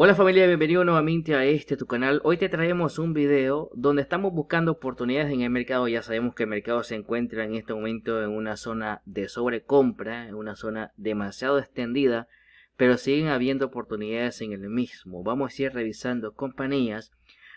Hola familia, bienvenido nuevamente a este tu canal. Hoy te traemos un video donde estamos buscando oportunidades en el mercado. Ya sabemos que el mercado se encuentra en este momento en una zona de sobrecompra, en una zona demasiado extendida, pero siguen habiendo oportunidades en el mismo. Vamos a ir revisando compañías,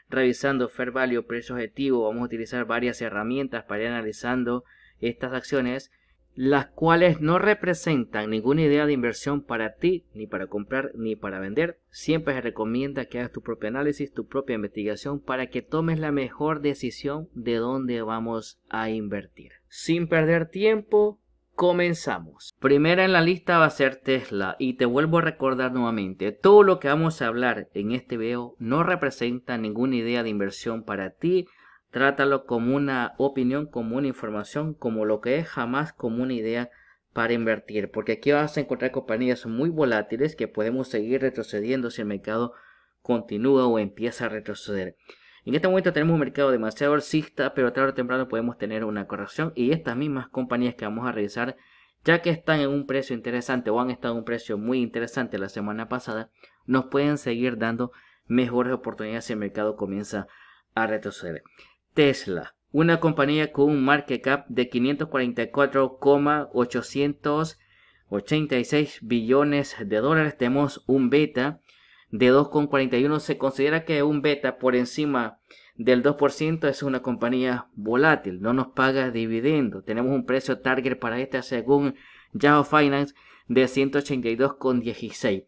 revisando fair value, precio objetivo, vamos a utilizar varias herramientas para ir analizando estas acciones las cuales no representan ninguna idea de inversión para ti, ni para comprar, ni para vender, siempre se recomienda que hagas tu propio análisis, tu propia investigación, para que tomes la mejor decisión de dónde vamos a invertir. Sin perder tiempo, comenzamos. Primera en la lista va a ser Tesla y te vuelvo a recordar nuevamente, todo lo que vamos a hablar en este video no representa ninguna idea de inversión para ti, Trátalo como una opinión, como una información, como lo que es, jamás como una idea para invertir. Porque aquí vas a encontrar compañías muy volátiles que podemos seguir retrocediendo si el mercado continúa o empieza a retroceder. En este momento tenemos un mercado demasiado alcista, pero tarde o temprano podemos tener una corrección y estas mismas compañías que vamos a revisar, ya que están en un precio interesante o han estado en un precio muy interesante la semana pasada, nos pueden seguir dando mejores oportunidades si el mercado comienza a retroceder. Tesla, una compañía con un market cap de 544,886 billones de dólares. Tenemos un beta de 2,41. Se considera que un beta por encima del 2% es una compañía volátil, no nos paga dividendo. Tenemos un precio target para esta según Yahoo Finance de 182,16.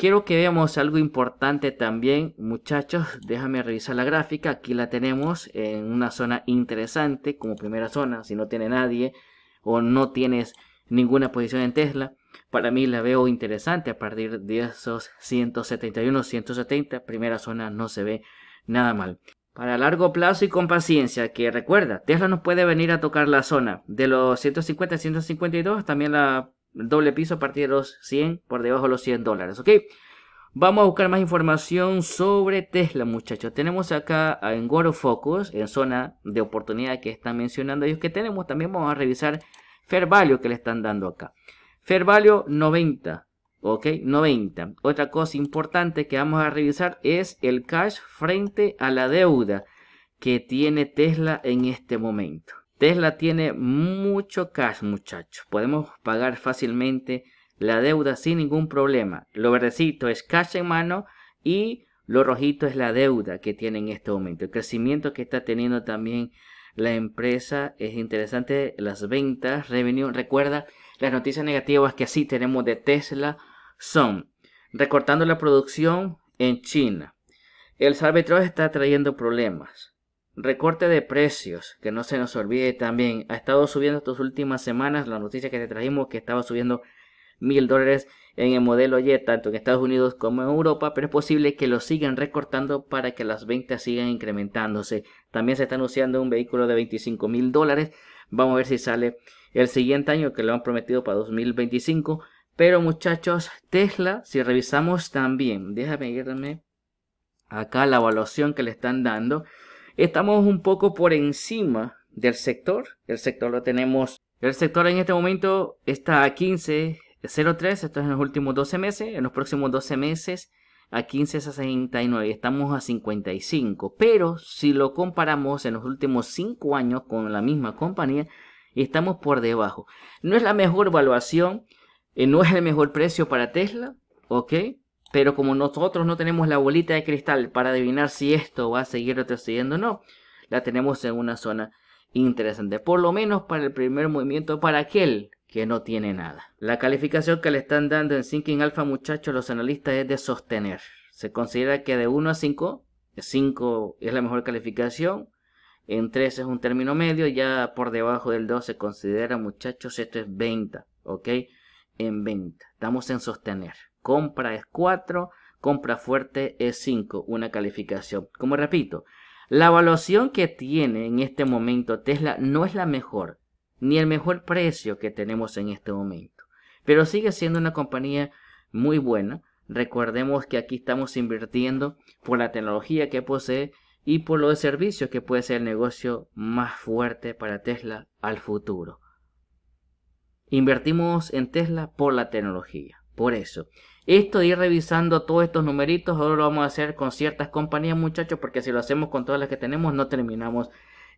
Quiero que veamos algo importante también, muchachos. Déjame revisar la gráfica. Aquí la tenemos en una zona interesante como primera zona. Si no tiene nadie o no tienes ninguna posición en Tesla, para mí la veo interesante a partir de esos 171, 170. Primera zona no se ve nada mal. Para largo plazo y con paciencia, que recuerda, Tesla no puede venir a tocar la zona de los 150 152, también la doble piso a partir de los 100, por debajo de los 100 dólares, ¿ok? Vamos a buscar más información sobre Tesla, muchachos. Tenemos acá en Goro Focus, en zona de oportunidad que están mencionando ellos que tenemos. También vamos a revisar Fair Value que le están dando acá. Fair Value 90, ¿ok? 90. Otra cosa importante que vamos a revisar es el cash frente a la deuda que tiene Tesla en este momento. Tesla tiene mucho cash, muchachos. Podemos pagar fácilmente la deuda sin ningún problema. Lo verdecito es cash en mano y lo rojito es la deuda que tiene en este momento. El crecimiento que está teniendo también la empresa es interesante. Las ventas, revenue. Recuerda, las noticias negativas que así tenemos de Tesla son recortando la producción en China. El Salvatore está trayendo problemas. Recorte de precios, que no se nos olvide también. Ha estado subiendo estas últimas semanas la noticia que te trajimos que estaba subiendo mil dólares en el modelo Y, tanto en Estados Unidos como en Europa, pero es posible que lo sigan recortando para que las ventas sigan incrementándose. También se está anunciando un vehículo de 25 mil dólares. Vamos a ver si sale el siguiente año que lo han prometido para 2025. Pero muchachos, Tesla, si revisamos también, déjame irme acá la evaluación que le están dando estamos un poco por encima del sector. El sector lo tenemos. El sector en este momento está a 15.03, esto es en los últimos 12 meses. En los próximos 12 meses a 15.69, estamos a 55. Pero si lo comparamos en los últimos 5 años con la misma compañía, estamos por debajo. No es la mejor valoración. Eh, no es el mejor precio para Tesla, ¿ok? Pero como nosotros no tenemos la bolita de cristal para adivinar si esto va a seguir retrocediendo o no, la tenemos en una zona interesante, por lo menos para el primer movimiento, para aquel que no tiene nada. La calificación que le están dando en Thinking Alpha, muchachos, los analistas es de sostener. Se considera que de 1 a 5, 5 es la mejor calificación, en 3 es un término medio, ya por debajo del 2 se considera, muchachos, esto es venta, ¿ok? En venta, estamos en sostener compra es 4, compra fuerte es 5, una calificación. Como repito, la evaluación que tiene en este momento Tesla no es la mejor, ni el mejor precio que tenemos en este momento, pero sigue siendo una compañía muy buena. Recordemos que aquí estamos invirtiendo por la tecnología que posee y por los servicios que puede ser el negocio más fuerte para Tesla al futuro. Invertimos en Tesla por la tecnología. Por eso, esto ir revisando todos estos numeritos, ahora lo vamos a hacer con ciertas compañías, muchachos, porque si lo hacemos con todas las que tenemos, no terminamos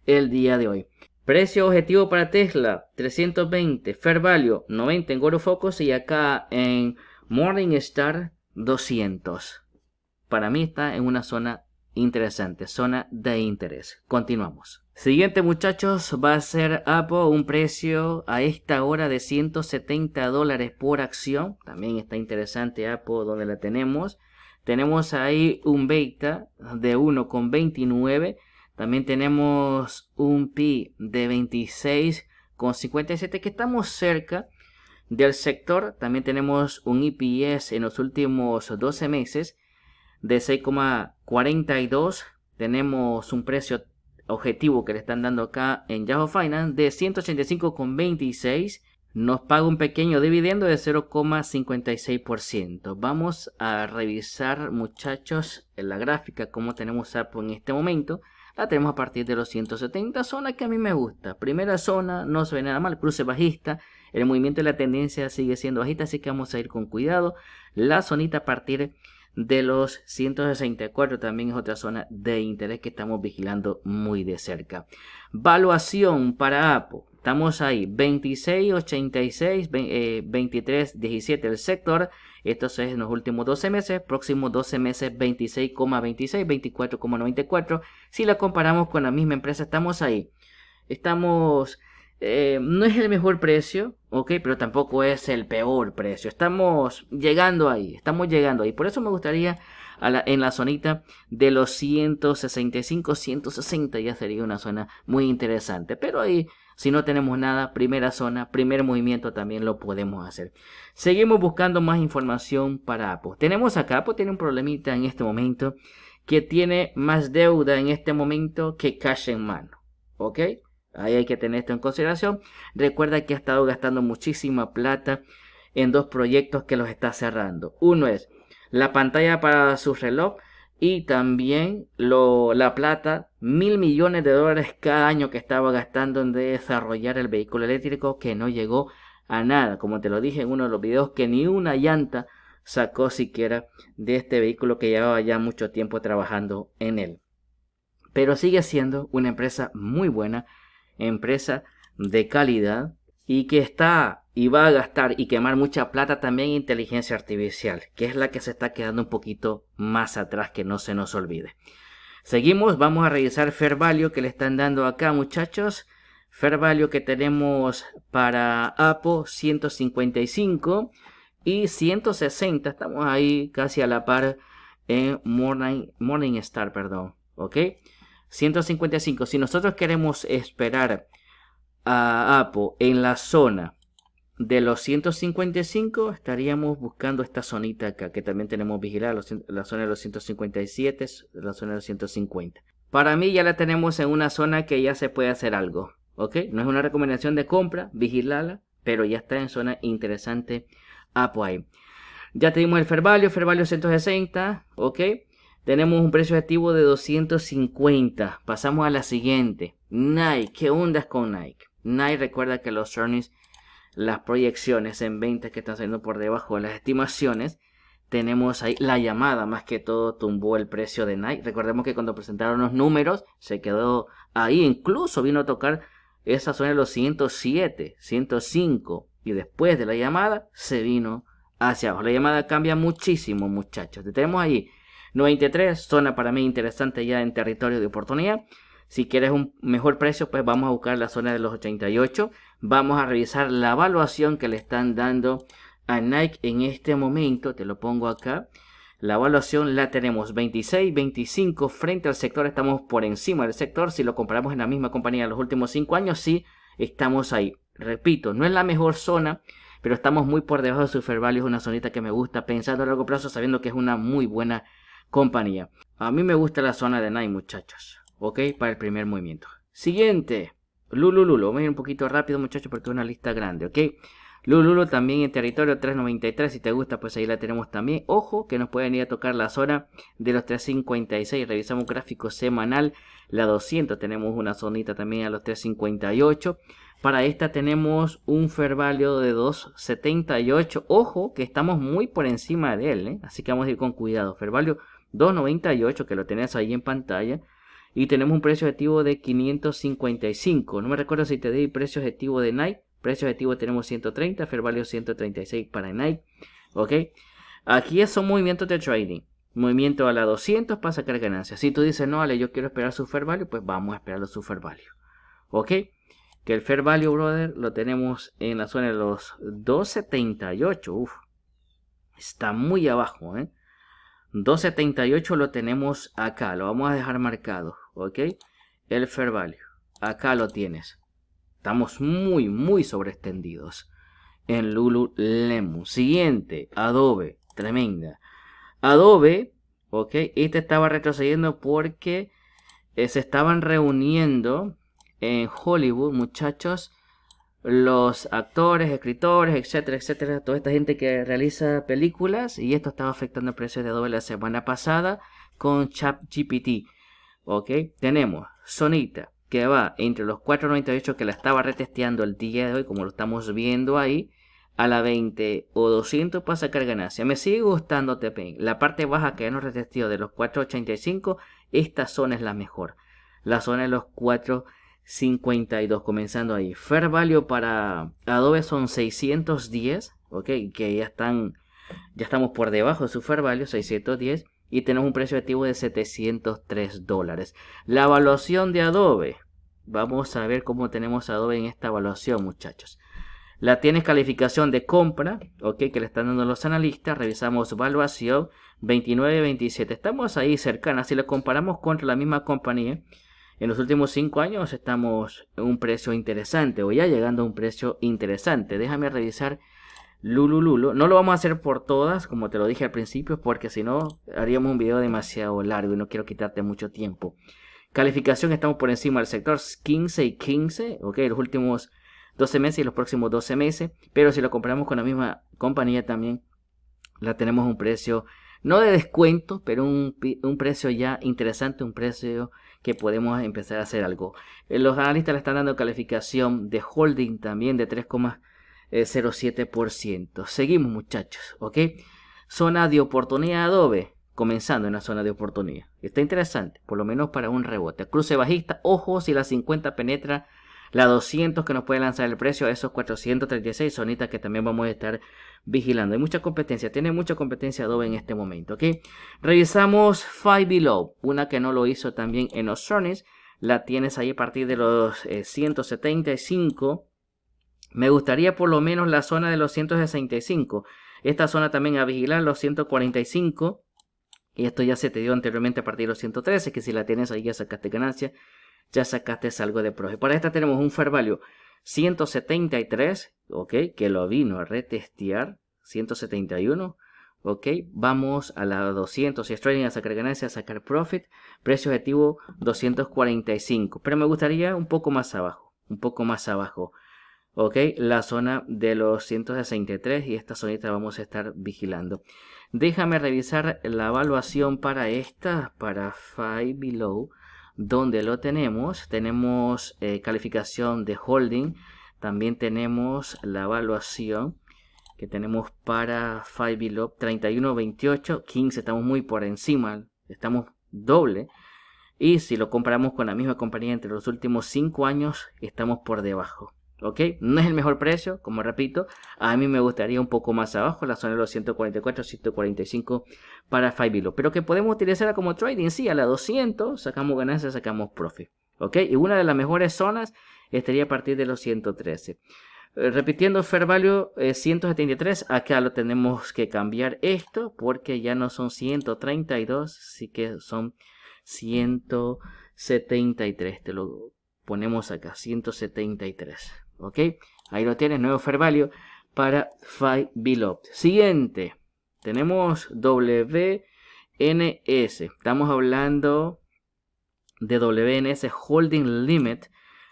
el día de hoy. Precio objetivo para Tesla, 320. Fair value, 90 en Goro Focus y acá en Morningstar, 200. Para mí está en una zona interesante, zona de interés. Continuamos. Siguiente muchachos, va a ser Apple un precio a esta hora de 170 dólares por acción. También está interesante Apple donde la tenemos. Tenemos ahí un beta de 1,29. También tenemos un pi de 26,57 que estamos cerca del sector. También tenemos un IPS en los últimos 12 meses de 6,42. Tenemos un precio objetivo que le están dando acá en Yahoo Finance de 185,26 nos paga un pequeño dividendo de 0,56%. Vamos a revisar muchachos en la gráfica como tenemos Apple en este momento. La tenemos a partir de los 170, zona que a mí me gusta. Primera zona, no se ve nada mal, cruce bajista. El movimiento de la tendencia sigue siendo bajista, así que vamos a ir con cuidado. La zonita a partir de de los 164 también es otra zona de interés que estamos vigilando muy de cerca. Valuación para Apple. Estamos ahí, 26, 86, 23, 17 el sector. Esto es en los últimos 12 meses, próximos 12 meses 26,26, 24,94. Si la comparamos con la misma empresa, estamos ahí. Estamos eh, no es el mejor precio, ok, pero tampoco es el peor precio. Estamos llegando ahí, estamos llegando ahí. Por eso me gustaría en la zonita de los 165, 160 ya sería una zona muy interesante. Pero ahí, si no tenemos nada, primera zona, primer movimiento también lo podemos hacer. Seguimos buscando más información para Apo. Tenemos acá, Apo tiene un problemita en este momento, que tiene más deuda en este momento que cash en mano. ¿Ok? Ahí hay que tener esto en consideración. Recuerda que ha estado gastando muchísima plata en dos proyectos que los está cerrando. Uno es la pantalla para su reloj y también la plata, mil millones de dólares cada año que estaba gastando en desarrollar el vehículo eléctrico que no llegó a nada. Como te lo dije en uno de los videos, que ni una llanta sacó siquiera de este vehículo que llevaba ya mucho tiempo trabajando en él. Pero sigue siendo una empresa muy buena empresa de calidad y que está y va a gastar y quemar mucha plata también inteligencia artificial, que es la que se está quedando un poquito más atrás, que no se nos olvide. Seguimos, vamos a revisar Fair Value que le están dando acá muchachos. Fair Value que tenemos para Apo 155 y 160, estamos ahí casi a la par en Morning, star perdón, ¿ok? 155. Si nosotros queremos esperar a Apo en la zona de los 155, estaríamos buscando esta zonita acá, que también tenemos vigilada, la zona de los 157, la zona de los 150. Para mí ya la tenemos en una zona que ya se puede hacer algo, ¿ok? No es una recomendación de compra, vigilarla, pero ya está en zona interesante Apo ahí. Ya tenemos el Fair Value, 160, ¿ok? Tenemos un precio activo de 250. Pasamos a la siguiente. Nike. ¿Qué onda con Nike? Nike recuerda que los earnings, las proyecciones en ventas que están saliendo por debajo de las estimaciones, tenemos ahí la llamada, más que todo tumbó el precio de Nike. Recordemos que cuando presentaron los números se quedó ahí, incluso vino a tocar esa zona de los 107, 105 y después de la llamada se vino hacia abajo. La llamada cambia muchísimo, muchachos. Tenemos ahí 93, zona para mí interesante ya en territorio de oportunidad. Si quieres un mejor precio, pues vamos a buscar la zona de los 88. Vamos a revisar la evaluación que le están dando a Nike en este momento. Te lo pongo acá. La evaluación la tenemos 26, 25 frente al sector. Estamos por encima del sector. Si lo comparamos en la misma compañía de los últimos 5 años, sí estamos ahí. Repito, no es la mejor zona, pero estamos muy por debajo de su fair value. Es una zonita que me gusta pensando a largo plazo, sabiendo que es una muy buena compañía. A mí me gusta la zona de nine, muchachos. ¿Ok? Para el primer movimiento. Siguiente. Lulululo. Voy a ir un poquito rápido, muchachos, porque es una lista grande, ¿ok? Lulu también en territorio 393. Si te gusta, pues ahí la tenemos también. Ojo, que nos pueden ir a tocar la zona de los 356. Revisamos un gráfico semanal. La 200 tenemos una zonita también a los 358. Para esta tenemos un Fervalio de 2.78. Ojo que estamos muy por encima de él. ¿eh? Así que vamos a ir con cuidado. Fervalio 298 que lo tenés ahí en pantalla y tenemos un precio objetivo de 555 no me recuerdo si te di precio objetivo de Nike precio objetivo tenemos 130 fair value 136 para Nike ok aquí es son movimientos de trading movimiento a la 200 para sacar ganancias si tú dices no Ale yo quiero esperar su fair value pues vamos a esperar su fair value ok que el fair value brother lo tenemos en la zona de los 278 Uf, está muy abajo eh 278 lo tenemos acá, lo vamos a dejar marcado, ¿ok? El fair acá lo tienes. Estamos muy, muy sobreextendidos en Lululemon. Siguiente, Adobe, tremenda. Adobe, ok, este estaba retrocediendo porque eh, se estaban reuniendo en Hollywood, muchachos, los actores, escritores, etcétera, etcétera, toda esta gente que realiza películas y esto estaba afectando el precio de doble la semana pasada con ChatGPT. ¿Ok? Tenemos Sonita que va entre los 4.98 que la estaba retesteando el día de hoy, como lo estamos viendo ahí, a la 20 o 200 para sacar ganancia. Me sigue gustando TPN. La parte baja que hemos nos retesteó de los 4.85, esta zona es la mejor. La zona de los 4.85. 52 comenzando ahí. Fair value para Adobe son 610, ok, que ya están ya estamos por debajo de su fair value 610 y tenemos un precio activo de 703 dólares. La evaluación de Adobe. Vamos a ver cómo tenemos Adobe en esta evaluación, muchachos. La tienes calificación de compra, ok, que le están dando los analistas. Revisamos valuación 29.27 Estamos ahí cercana. Si lo comparamos contra la misma compañía, en los últimos 5 años estamos en un precio interesante o ya llegando a un precio interesante. Déjame revisar Lulululo. No lo vamos a hacer por todas, como te lo dije al principio, porque si no haríamos un video demasiado largo y no quiero quitarte mucho tiempo. Calificación estamos por encima del sector 15 y 15, ok, los últimos 12 meses y los próximos 12 meses, pero si lo compramos con la misma compañía también la tenemos a un precio no de descuento, pero un, un precio ya interesante, un precio que podemos empezar a hacer algo. Eh, los analistas le están dando calificación de holding también de 3,07%. Seguimos muchachos, ¿ok? Zona de oportunidad Adobe, comenzando en la zona de oportunidad. Está interesante, por lo menos para un rebote. Cruce bajista, ojo si la 50 penetra la 200 que nos puede lanzar el precio, esos 436 sonitas que también vamos a estar vigilando. Hay mucha competencia, tiene mucha competencia Adobe en este momento, ¿ok? Revisamos Five Below, una que no lo hizo también en los La tienes ahí a partir de los 175. Eh, Me gustaría por lo menos la zona de los 165. Esta zona también a vigilar los 145. Y esto ya se te dio anteriormente a partir de los 113, que si la tienes ahí ya sacaste ganancia ya sacaste algo de profit Para esta tenemos un fair value 173, ok, que lo vino a retestear, 171, ok. Vamos a la 200, si es trading, a sacar ganancias, a sacar profit, precio objetivo 245, pero me gustaría un poco más abajo, un poco más abajo. ¿ok? La zona de los 163 y esta zonita vamos a estar vigilando. Déjame revisar la evaluación para esta, para Five Below donde lo tenemos. Tenemos eh, calificación de holding. También tenemos la evaluación que tenemos para 5 Below 31, 28, 15. Estamos muy por encima. Estamos doble. Y si lo comparamos con la misma compañía entre los últimos 5 años, estamos por debajo. ¿ok? No es el mejor precio, como repito, a mí me gustaría un poco más abajo, la zona de los 144, 145 para 5 pero que podemos utilizarla como trading, sí, a la 200 sacamos ganancias, sacamos profit, ¿ok? Y una de las mejores zonas estaría a partir de los 113. Eh, repitiendo, Fair Value 173, acá lo tenemos que cambiar esto porque ya no son 132, sí que son 173, te lo ponemos acá, 173. ¿Ok? Ahí lo tienes, nuevo fair value para Five Below. Siguiente, tenemos WNS. Estamos hablando de WNS Holding Limit.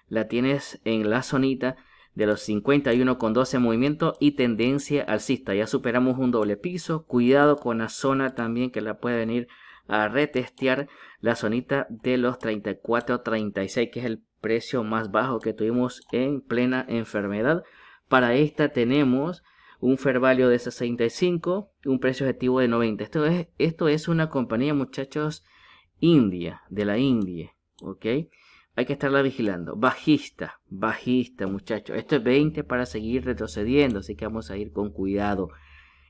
La tienes en la zonita de los 51,12 movimiento y tendencia alcista. Ya superamos un doble piso. Cuidado con la zona también que la puede venir a retestear la zonita de los 34-36, que es el precio más bajo que tuvimos en plena enfermedad. Para esta tenemos un fair value de 65, un precio objetivo de 90. Esto es, esto es una compañía, muchachos, india, de la India, ¿ok? Hay que estarla vigilando. Bajista, bajista, muchachos. Esto es 20 para seguir retrocediendo, así que vamos a ir con cuidado.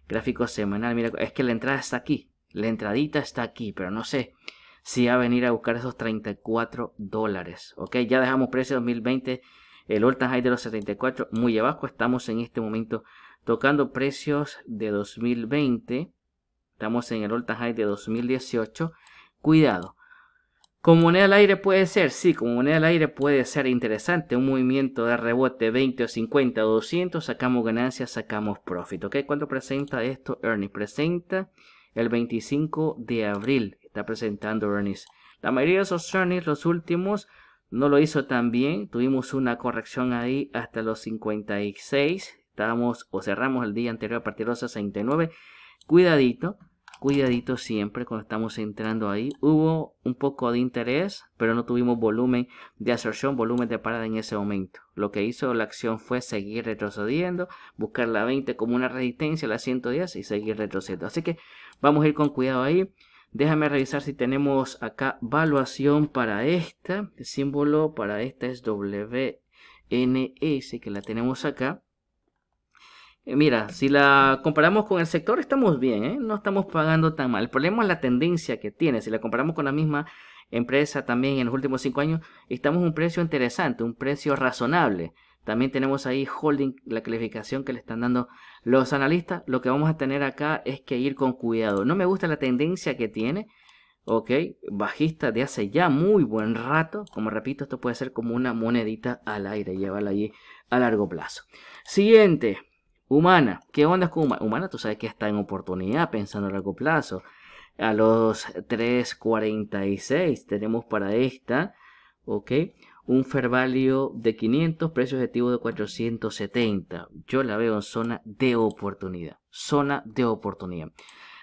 Gráfico semanal, mira, es que la entrada está aquí, la entradita está aquí, pero no sé si va a venir a buscar esos 34 dólares. Ok, ya dejamos precio 2020, el all high de los 74, muy abajo. Estamos en este momento tocando precios de 2020. Estamos en el all high de 2018. Cuidado. Como moneda al aire puede ser, sí, como moneda al aire puede ser interesante. Un movimiento de rebote 20 o 50 o 200, sacamos ganancias, sacamos profit. ¿Ok? ¿Cuánto presenta esto? Ernie? presenta el 25 de abril. Está presentando earnings. La mayoría de esos earnings, los últimos, no lo hizo tan bien. Tuvimos una corrección ahí hasta los 56. Estábamos o cerramos el día anterior a partir de los 69. Cuidadito cuidadito siempre cuando estamos entrando ahí. Hubo un poco de interés, pero no tuvimos volumen de asorción volumen de parada en ese momento. Lo que hizo la acción fue seguir retrocediendo, buscar la 20 como una resistencia, la 110 y seguir retrocediendo. Así que vamos a ir con cuidado ahí. Déjame revisar si tenemos acá valuación para esta. El símbolo para esta es WNS que la tenemos acá. Eh, mira, si la comparamos con el sector, estamos bien, ¿eh? no estamos pagando tan mal. El problema es la tendencia que tiene. Si la comparamos con la misma empresa también en los últimos cinco años, estamos en un precio interesante, un precio razonable. También tenemos ahí holding, la calificación que le están dando los analistas. Lo que vamos a tener acá es que ir con cuidado. No me gusta la tendencia que tiene. Ok, bajista de hace ya muy buen rato. Como repito, esto puede ser como una monedita al aire, llevarla allí a largo plazo. Siguiente. Humana, ¿qué onda con Humana? Humana, tú sabes que está en oportunidad pensando a largo plazo. A los 3.46 tenemos para esta, ¿ok? Un fair value de 500, precio objetivo de 470. Yo la veo en zona de oportunidad. Zona de oportunidad.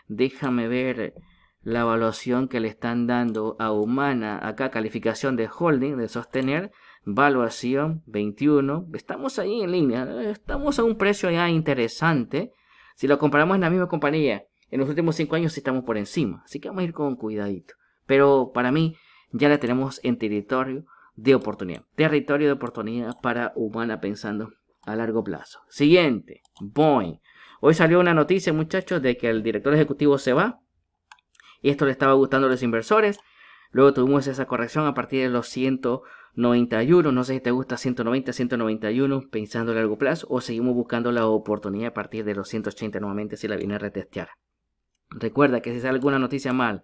Déjame ver la evaluación que le están dando a Humana. Acá, calificación de holding, de sostener. Valuación 21. Estamos ahí en línea. Eh, estamos a un precio ya interesante. Si lo comparamos en la misma compañía, en los últimos 5 años estamos por encima. Así que vamos a ir con cuidadito. Pero para mí ya la tenemos en territorio de oportunidad. Territorio de oportunidad para Humana pensando a largo plazo. Siguiente, Boeing. Hoy salió una noticia, muchachos, de que el director ejecutivo se va. Y esto le estaba gustando a los inversores. Luego tuvimos esa corrección a partir de los 191. No sé si te gusta 190, 191, pensando a largo plazo, o seguimos buscando la oportunidad a partir de los 180 nuevamente si la viene a retestear. Recuerda que si sale alguna noticia mal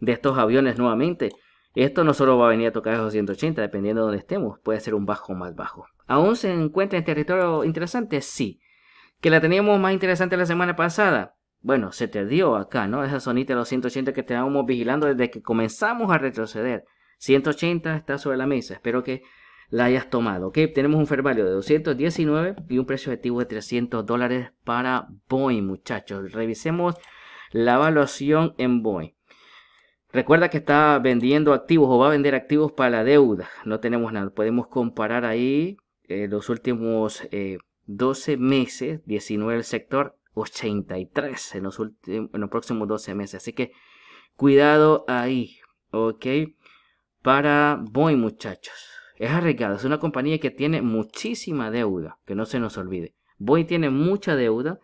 de estos aviones nuevamente, esto no solo va a venir a tocar esos 180, dependiendo de donde estemos, puede ser un bajo más bajo. ¿Aún se encuentra en territorio interesante? Sí. ¿Que la teníamos más interesante la semana pasada? bueno, se te dio acá, ¿no? Esa zonita de los 180 que estábamos vigilando desde que comenzamos a retroceder. 180 está sobre la mesa, espero que la hayas tomado, ¿ok? Tenemos un fair de 219 y un precio activo de 300 dólares para Boeing, muchachos. Revisemos la evaluación en Boeing. Recuerda que está vendiendo activos o va a vender activos para la deuda. No tenemos nada. Podemos comparar ahí eh, los últimos 12 eh, meses, 19 el sector 83 en los, en los próximos 12 meses. Así que cuidado ahí, ¿ok? Para voy muchachos. Es arriesgado, es una compañía que tiene muchísima deuda, que no se nos olvide. voy tiene mucha deuda,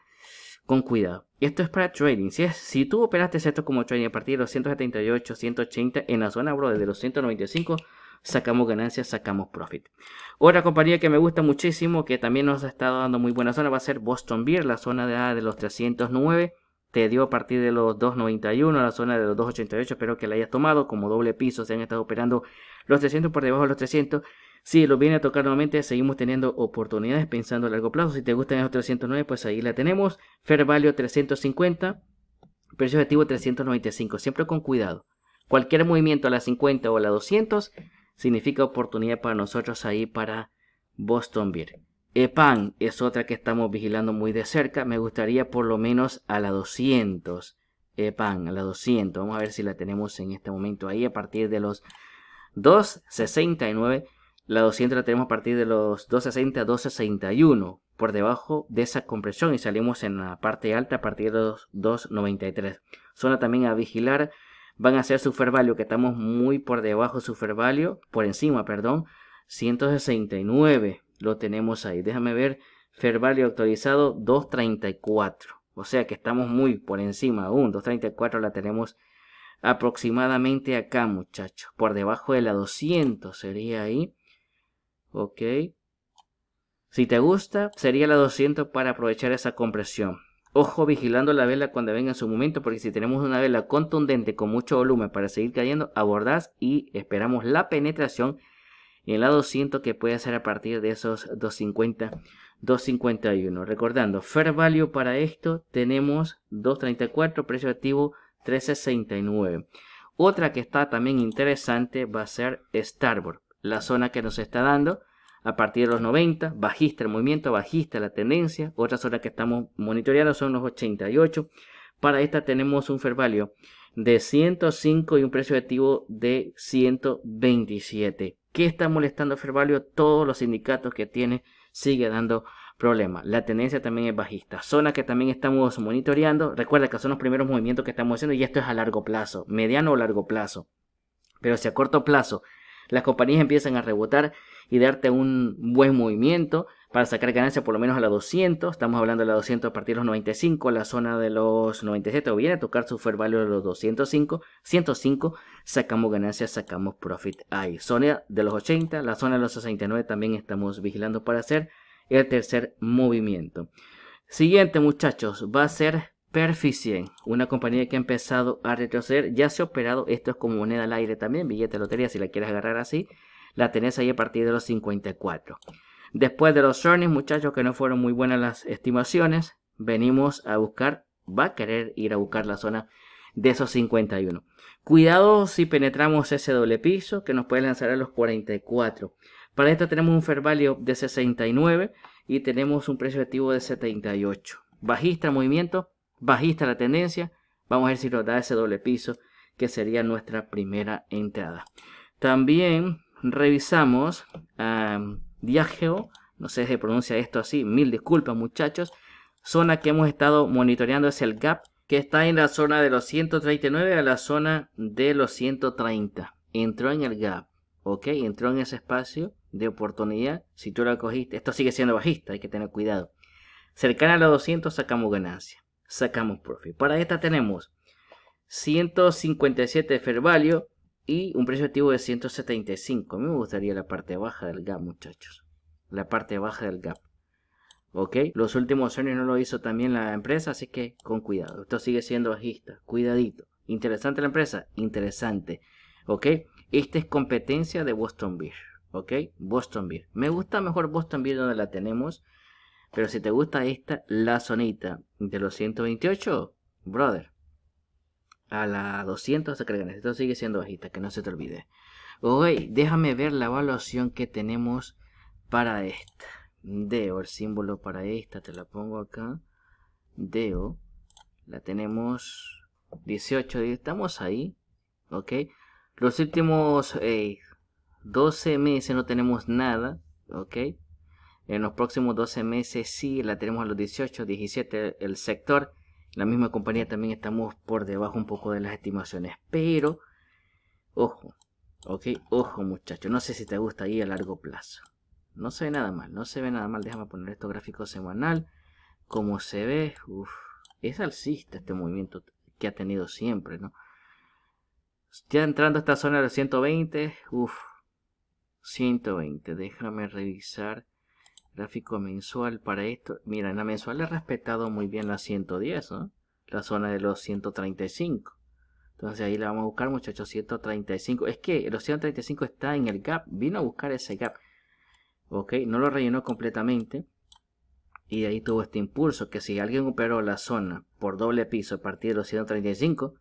con cuidado. y Esto es para trading. Si, es, si tú operaste esto como trading a partir de los 178, 180 en la zona, bro, de los 195 sacamos ganancias, sacamos profit. Otra compañía que me gusta muchísimo, que también nos ha estado dando muy buena zona, va a ser Boston Beer, la zona de, de los 309. Te dio a partir de los 2.91 la zona de los 2.88. Espero que la hayas tomado como doble piso. Se han estado operando los 300 por debajo de los 300. Si los viene a tocar nuevamente, seguimos teniendo oportunidades pensando a largo plazo. Si te gustan esos 309, pues ahí la tenemos. Fair Value 350, precio objetivo 395. Siempre con cuidado. Cualquier movimiento a la 50 o a la 200 significa oportunidad para nosotros ahí para Boston Beer. EPAN es otra que estamos vigilando muy de cerca. Me gustaría por lo menos a la 200. EPAN, a la 200. Vamos a ver si la tenemos en este momento ahí a partir de los 269. La 200 la tenemos a partir de los 260, 261. Por debajo de esa compresión y salimos en la parte alta a partir de los 293. Zona también a vigilar van a ser su fair value, que estamos muy por debajo su fair value, por encima, perdón, 169 lo tenemos ahí. Déjame ver, fair value actualizado 234. O sea que estamos muy por encima aún. 234 la tenemos aproximadamente acá, muchachos. Por debajo de la 200 sería ahí. Ok. Si te gusta, sería la 200 para aprovechar esa compresión. Ojo vigilando la vela cuando venga en su momento, porque si tenemos una vela contundente con mucho volumen para seguir cayendo, abordás y esperamos la penetración en la 200 que puede ser a partir de esos 250, 251. Recordando, fair value para esto tenemos 234, precio activo 369. Otra que está también interesante va a ser Starboard, la zona que nos está dando a partir de los 90, bajista el movimiento, bajista la tendencia. Otras zona que estamos monitoreando son los 88. Para esta tenemos un fair value de 105 y un precio activo de 127. ¿Qué está molestando fair value? Todos los sindicatos que tiene sigue dando problemas. La tendencia también es bajista. Zona que también estamos monitoreando. Recuerda que son los primeros movimientos que estamos haciendo y esto es a largo plazo, mediano o largo plazo. Pero si a corto plazo las compañías empiezan a rebotar, y darte un buen movimiento para sacar ganancia por lo menos a la 200. Estamos hablando de la 200 a partir de los 95, la zona de los 97 o viene a tocar su fair value de los 205, 105, sacamos ganancia, sacamos profit ahí. Zona de los 80, la zona de los 69 también estamos vigilando para hacer el tercer movimiento. Siguiente muchachos, va a ser Perficient, una compañía que ha empezado a retroceder, ya se ha operado, esto es como moneda al aire también, billete de lotería si la quieres agarrar así, la tenés ahí a partir de los 54. Después de los earnings, muchachos, que no fueron muy buenas las estimaciones, venimos a buscar, va a querer ir a buscar la zona de esos 51. Cuidado si penetramos ese doble piso que nos puede lanzar a los 44. Para esto tenemos un fair value de 69 y tenemos un precio activo de 78. Bajista movimiento, bajista la tendencia. Vamos a ver si nos da ese doble piso que sería nuestra primera entrada. También revisamos um, Diageo, no sé si se pronuncia esto así, mil disculpas muchachos, zona que hemos estado monitoreando es el gap que está en la zona de los 139 a la zona de los 130. Entró en el gap, ¿ok? Entró en ese espacio de oportunidad. Si tú lo cogiste, esto sigue siendo bajista, hay que tener cuidado. Cercana a los 200 sacamos ganancia, sacamos profit. Para esta tenemos 157 fair value, y un precio activo de 175. A mí me gustaría la parte baja del gap, muchachos. La parte baja del gap. ¿ok? Los últimos años no lo hizo también la empresa, así que con cuidado. Esto sigue siendo bajista, cuidadito. ¿Interesante la empresa? Interesante, ¿ok? Esta es competencia de Boston Beer, ¿ok? Boston Beer. Me gusta mejor Boston Beer donde la tenemos, pero si te gusta esta, la zonita de los 128, brother, a la 200 se cargan. Esto sigue siendo bajita, que no se te olvide. Ok, déjame ver la evaluación que tenemos para esta. Deo, el símbolo para esta, te la pongo acá. Deo, la tenemos 18, estamos ahí. Ok, los últimos 12 eh, meses no tenemos nada. Ok, en los próximos 12 meses sí, la tenemos a los 18, 17, el sector la misma compañía también estamos por debajo un poco de las estimaciones. Pero, ojo, ok, ojo muchachos, no sé si te gusta ahí a largo plazo. No se ve nada mal, no se ve nada mal. Déjame poner esto gráfico semanal. Como se ve, uf, es alcista este movimiento que ha tenido siempre, ¿no? Ya entrando a esta zona de los 120, uff, 120, déjame revisar Gráfico mensual para esto. Mira, en la mensual ha respetado muy bien la 110, La zona de los 135. Entonces ahí la vamos a buscar, muchachos, 135. Es que los 135 está en el gap. Vino a buscar ese gap. Ok, no lo rellenó completamente. Y de ahí tuvo este impulso, que si alguien operó la zona por doble piso a partir de los 135,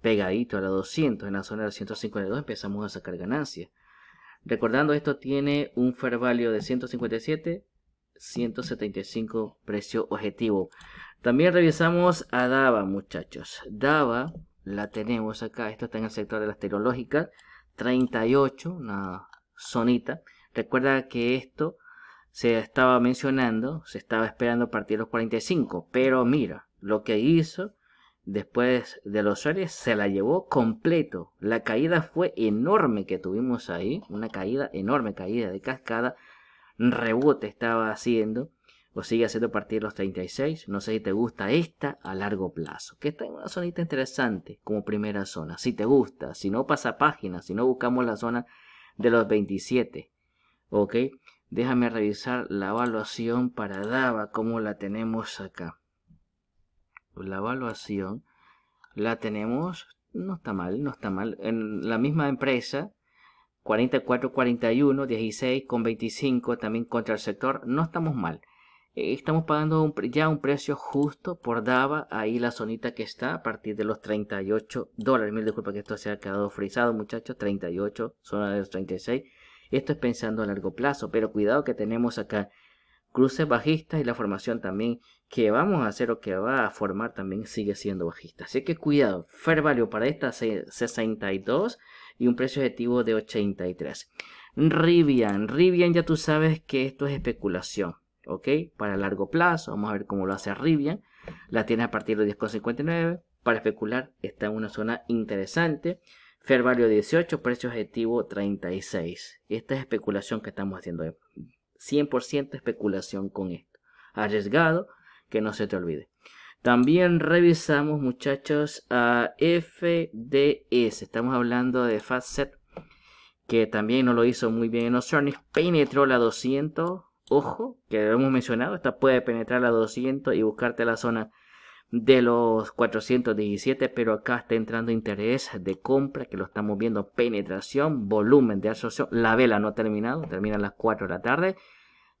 pegadito a los 200, en la zona de los 152 empezamos a sacar ganancias. Recordando esto tiene un fair value de 157 175 precio objetivo. También revisamos a Dava, muchachos. Dava la tenemos acá. Esto está en el sector de las tecnológicas. 38, una zonita. Recuerda que esto se estaba mencionando, se estaba esperando a partir los 45. Pero mira, lo que hizo después de los sueles se la llevó completo. La caída fue enorme que tuvimos ahí. Una caída enorme, caída de cascada rebote estaba haciendo o sigue haciendo a partir de los 36. No sé si te gusta esta a largo plazo, que está en una zonita interesante como primera zona. Si te gusta, si no pasa página, si no buscamos la zona de los 27. Ok, déjame revisar la evaluación para DABA, como la tenemos acá. La evaluación la tenemos, no está mal, no está mal, en la misma empresa 44-41, 16 con 25 también contra el sector, no estamos mal. Eh, estamos pagando ya un precio justo por Dava, ahí la zonita que está a partir de los 38 dólares. Mil disculpas que esto se ha quedado frisado, muchachos, 38, zona de los 36. Esto es pensando a largo plazo, pero cuidado que tenemos acá cruces bajistas y la formación también que vamos a hacer o que va a formar también sigue siendo bajista. Así que cuidado, fair value para esta 62 y un precio objetivo de 83. Rivian, Rivian ya tú sabes que esto es especulación, ¿ok? Para largo plazo, vamos a ver cómo lo hace Rivian. La tiene a partir de 10,59. Para especular está en una zona interesante. Fair 18, precio objetivo 36. Esta es especulación que estamos haciendo. 100% eh, especulación con esto. Arriesgado, que no se te olvide. También revisamos, muchachos, a FDS. Estamos hablando de FATSET, que también no lo hizo muy bien en Oceanic. Penetró la 200. Ojo, que hemos mencionado. Esta puede penetrar la 200 y buscarte la zona de los 417. Pero acá está entrando interés de compra, que lo estamos viendo. Penetración, volumen de asociación. La vela no ha terminado. Termina a las 4 de la tarde.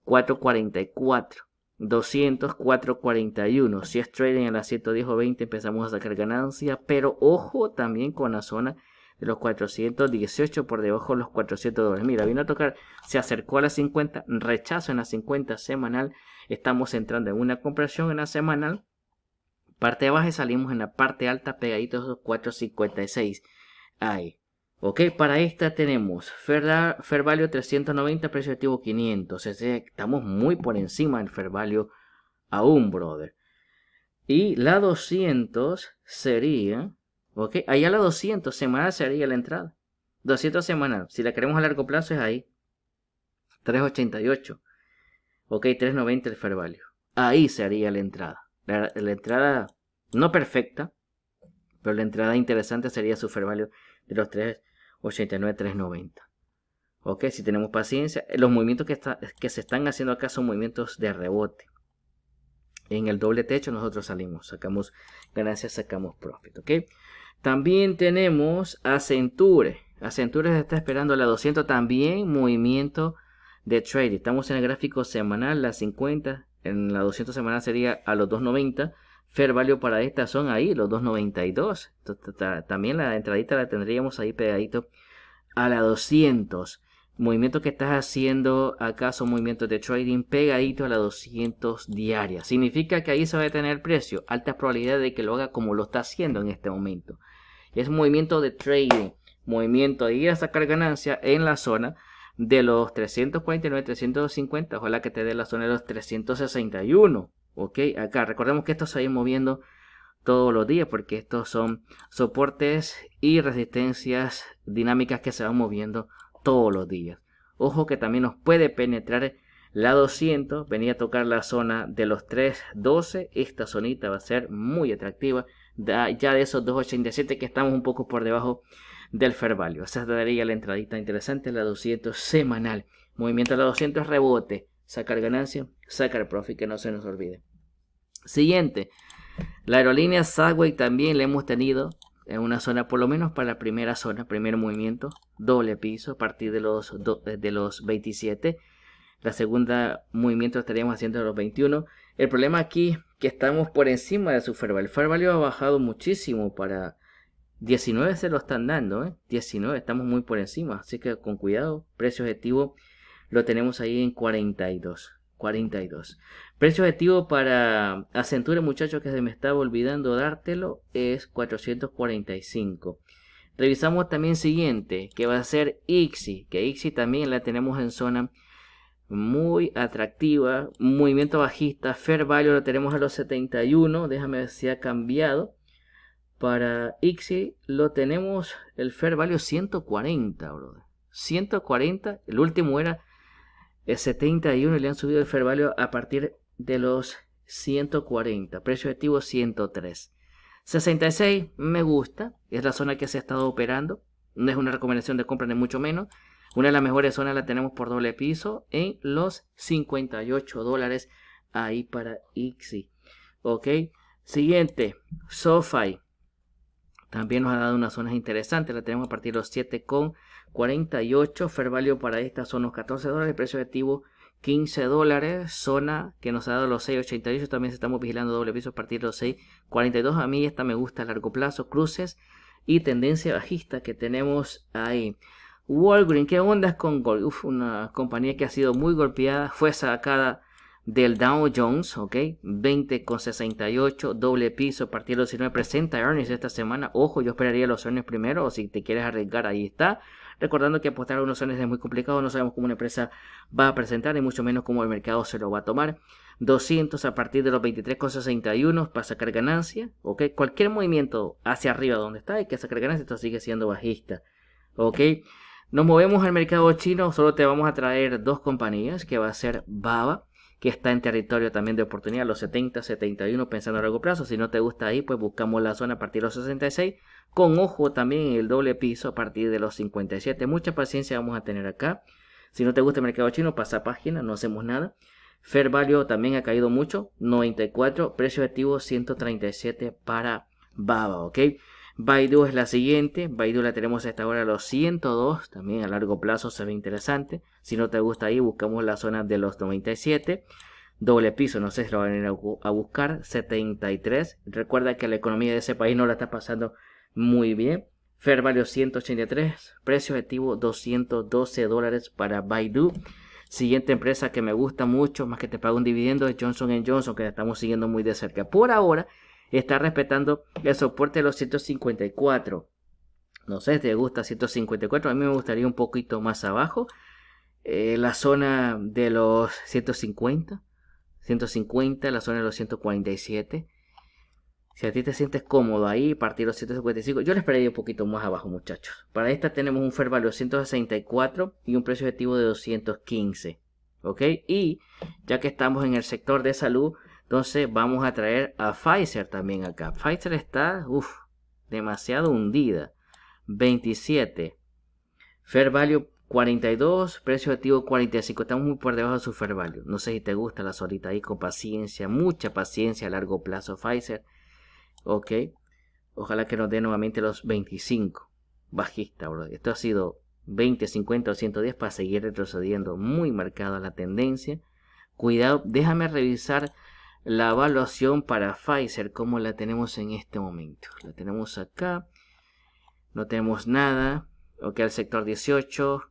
444. 204.41. Si es trading en la 110 o 20 empezamos a sacar ganancia. pero ojo también con la zona de los 418 por debajo de los 400 dólares. Mira, vino a tocar, se acercó a la 50, rechazo en la 50 semanal. Estamos entrando en una compresión en la semanal. Parte baja y salimos en la parte alta pegaditos a 456. Ahí. Ok, para esta tenemos Fair, Value 390, precio activo 500. estamos muy por encima del Fair Value aún, brother. Y la 200 sería, ok, allá la 200 semanal sería la entrada. 200 semanal, si la queremos a largo plazo es ahí. 388. Ok, 390 el fair value. Ahí sería la entrada. La, entrada no perfecta, pero la entrada interesante sería su fair value de los 3 89390. Ok, si tenemos paciencia, eh, los movimientos que, que se están haciendo acá son movimientos de rebote. En el doble techo nosotros salimos, sacamos ganancias, sacamos profit. Ok, también tenemos Acenture. Acenture se está esperando la 200, también movimiento de trade. Estamos en el gráfico semanal, la 50, en la 200 semanal sería a los 290 Fair value para esta son ahí, los 2.92. También la entradita la tendríamos ahí pegadito a la 200. Movimiento que estás haciendo acaso son movimientos de trading pegadito a la 200 diaria. Significa que ahí se va a tener precio. Alta probabilidad de que lo haga como lo está haciendo en este momento. Es movimiento de trading. Movimiento de ir a sacar ganancia en la zona de los 349, 350. Ojalá que te dé la zona de los 361 ok acá recordemos que esto se va a ir moviendo todos los días porque estos son soportes y resistencias dinámicas que se van moviendo todos los días ojo que también nos puede penetrar la 200 venía a tocar la zona de los 312 esta zonita va a ser muy atractiva ya de esos 287 que estamos un poco por debajo del fair value. Esa daría la entradita interesante, la 200 semanal. Movimiento de la 200 rebote sacar ganancia, sacar profit, que no se nos olvide. Siguiente, la aerolínea Subway también la hemos tenido en una zona, por lo menos para la primera zona, primer movimiento, doble piso a partir de los, eh, de los 27. La segunda movimiento estaríamos haciendo de los 21. El problema aquí que estamos por encima de su fair value. El fair ha bajado muchísimo para 19 se lo están dando, 19 ¿eh? estamos muy por encima, así que con cuidado, precio objetivo lo tenemos ahí en 42. 42. Precio objetivo para Acentura, muchachos, que se me estaba olvidando dártelo, es 445. Revisamos también siguiente, que va a ser IXI, que IXI también la tenemos en zona muy atractiva, movimiento bajista, fair value lo tenemos a los 71, déjame ver si ha cambiado. Para IXI lo tenemos el fair value 140, brother. 140, el último era 71 le han subido el fair value a partir de los 140, precio activo 103. 66 me gusta, es la zona que se ha estado operando, no es una recomendación de compra ni mucho menos. Una de las mejores zonas la tenemos por doble piso en los 58 dólares ahí para IXI. Ok, siguiente, SoFi. También nos ha dado unas zonas interesantes, la tenemos a partir de los con 48. Fair value para esta son los 14 dólares. precio activo 15 dólares. Zona que nos ha dado los 6.88. También estamos vigilando doble piso a partir de los 6.42. A mí esta me gusta a largo plazo. Cruces y tendencia bajista que tenemos ahí. Walgreen, ¿qué onda con una compañía que ha sido muy golpeada. Fue sacada del Dow Jones, ¿ok? 20,68, doble piso, partido 19, presenta earnings esta semana. Ojo, yo esperaría los earnings primero, o si te quieres arriesgar, ahí está recordando que apostar a unos es muy complicado, no sabemos cómo una empresa va a presentar, y mucho menos cómo el mercado se lo va a tomar. 200 a partir de los 23,61 para sacar ganancia, ¿ok? Cualquier movimiento hacia arriba donde está hay que sacar ganancia, esto sigue siendo bajista, ¿ok? Nos movemos al mercado chino, solo te vamos a traer dos compañías, que va a ser Baba que está en territorio también de oportunidad, los 70, 71, pensando a largo plazo. Si no te gusta ahí, pues buscamos la zona a partir de los 66, con ojo también en el doble piso a partir de los 57. Mucha paciencia vamos a tener acá. Si no te gusta el mercado chino, pasa página, no hacemos nada. Fair Value también ha caído mucho, 94, precio activo 137 para BABA, ¿ok? Baidu es la siguiente. Baidu la tenemos hasta ahora a los 102. También a largo plazo se ve interesante. Si no te gusta ahí, buscamos la zona de los 97. Doble piso, no sé si lo van a ir a buscar. 73. Recuerda que la economía de ese país no la está pasando muy bien. Fair value 183. Precio objetivo 212 dólares para Baidu. Siguiente empresa que me gusta mucho, más que te paga un dividendo, es Johnson Johnson, que la estamos siguiendo muy de cerca. Por ahora, está respetando el soporte de los 154. No sé, te gusta 154, a mí me gustaría un poquito más abajo. Eh, la zona de los 150, 150, la zona de los 147. Si a ti te sientes cómodo ahí, partir los 155, yo les pediría un poquito más abajo, muchachos. Para esta tenemos un fair value de 164 y un precio objetivo de 215. ¿Ok? Y ya que estamos en el sector de salud, entonces vamos a traer a Pfizer también acá. Pfizer está demasiado hundida. 27. Fair Value 42, precio activo 45. Estamos muy por debajo de su fair value. No sé si te gusta la solita ahí con paciencia, mucha paciencia a largo plazo Pfizer. Ok. Ojalá que nos dé nuevamente los 25. Bajista, bro. Esto ha sido 20, 50 o 110 para seguir retrocediendo muy marcada la tendencia. Cuidado, déjame revisar la evaluación para Pfizer como la tenemos en este momento. La tenemos acá. No tenemos nada. Ok, al sector 18.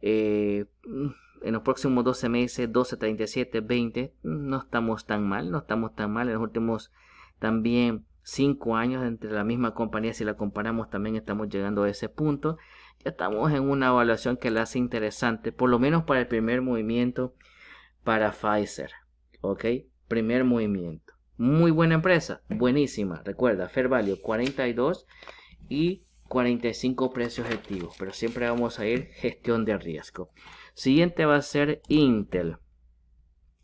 Eh, en los próximos 12 meses, 12, 37, 20. No estamos tan mal. No estamos tan mal. En los últimos también 5 años entre la misma compañía. Si la comparamos también estamos llegando a ese punto. Ya estamos en una evaluación que la hace interesante. Por lo menos para el primer movimiento para Pfizer. Ok primer movimiento. Muy buena empresa, buenísima. Recuerda, Fair Value 42 y 45 precios objetivos, pero siempre vamos a ir gestión de riesgo. Siguiente va a ser Intel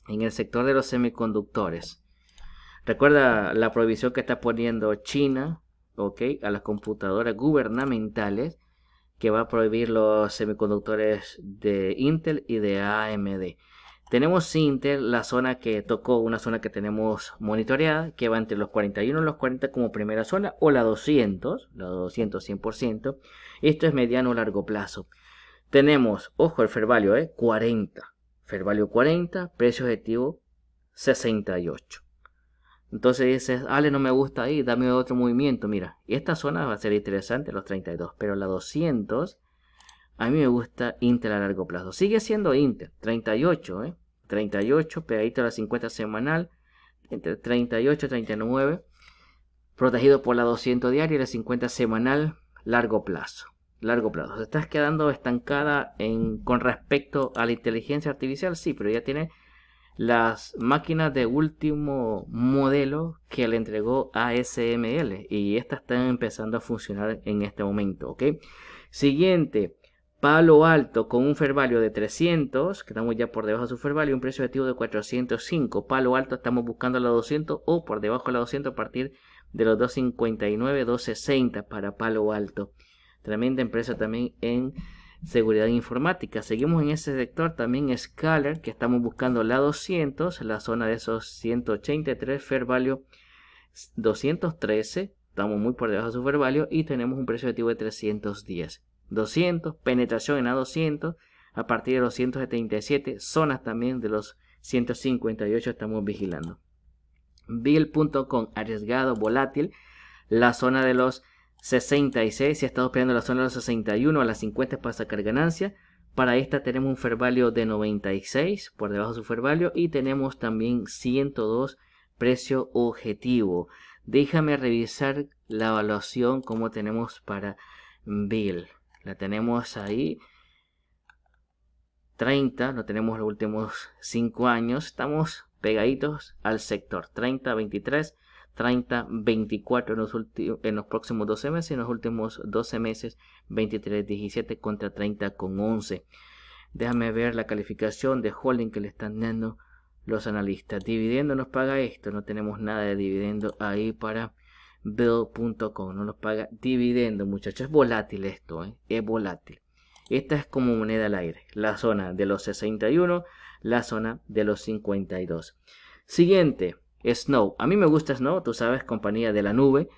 en el sector de los semiconductores. Recuerda la prohibición que está poniendo China, ¿ok? A las computadoras gubernamentales que va a prohibir los semiconductores de Intel y de AMD. Tenemos Sinter, la zona que tocó, una zona que tenemos monitoreada, que va entre los 41 y los 40 como primera zona, o la 200, la 200 100%. Esto es mediano o largo plazo. Tenemos, ojo, el Fervalio, ¿eh? 40. value 40, precio objetivo 68. Entonces dices, Ale, no me gusta ahí, dame otro movimiento. Mira, esta zona va a ser interesante, los 32, pero la 200 a mí me gusta Intel a largo plazo. Sigue siendo Intel, 38, ¿eh? 38, pegadito a la 50 semanal, entre 38 y 39, protegido por la 200 diaria y la 50 semanal, largo plazo. Largo plazo. estás quedando estancada en, con respecto a la inteligencia artificial? Sí, pero ya tiene las máquinas de último modelo que le entregó ASML y estas están empezando a funcionar en este momento, ¿ok? Siguiente, Palo alto con un fair value de 300, que estamos ya por debajo de su fair value, un precio objetivo de 405. Palo alto estamos buscando la 200 o por debajo de la 200 a partir de los 259, 260 para palo alto. Tremenda empresa también en seguridad informática. Seguimos en ese sector también Scalar, que estamos buscando la 200, la zona de esos 183, fair value 213. Estamos muy por debajo de su fair value y tenemos un precio objetivo de 310. 200, penetración en A200, a partir de los 177, zonas también de los 158 estamos vigilando. Bill.com, arriesgado, volátil, la zona de los 66, si ha estado peleando la zona de los 61 a las 50 para sacar ganancia. Para esta tenemos un fair value de 96 por debajo de su fair value y tenemos también 102 precio objetivo. Déjame revisar la evaluación como tenemos para Bill. La tenemos ahí. 30, lo tenemos los últimos 5 años. Estamos pegaditos al sector. 30, 23, 30, 24 en los, en los próximos 12 meses. En los últimos 12 meses, 23, 17 contra 30 con 11. Déjame ver la calificación de holding que le están dando los analistas. dividiendo nos paga esto. No tenemos nada de dividendo ahí para Bill.com no nos paga dividendo, muchachos. Es volátil esto, ¿eh? es volátil. Esta es como moneda al aire. La zona de los 61, la zona de los 52. Siguiente, Snow. A mí me gusta Snow, tú sabes, compañía de la nube.